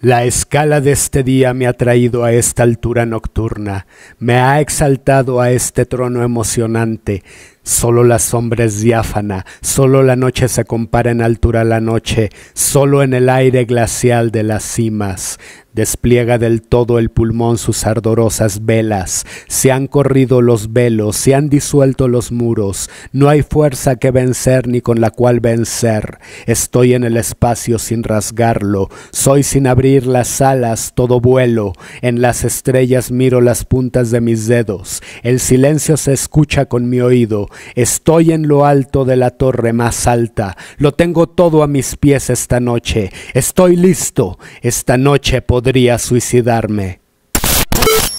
La escala de este día me ha traído a esta altura nocturna, me ha exaltado a este trono emocionante, Solo la sombra es diáfana, solo la noche se compara en altura a la noche, solo en el aire glacial de las cimas. Despliega del todo el pulmón sus ardorosas velas, se han corrido los velos, se han disuelto los muros, no hay fuerza que vencer ni con la cual vencer. Estoy en el espacio sin rasgarlo, soy sin abrir las alas todo vuelo, en las estrellas miro las puntas de mis dedos, el silencio se escucha con mi oído, Estoy en lo alto de la torre más alta. Lo tengo todo a mis pies esta noche. Estoy listo. Esta noche podría suicidarme.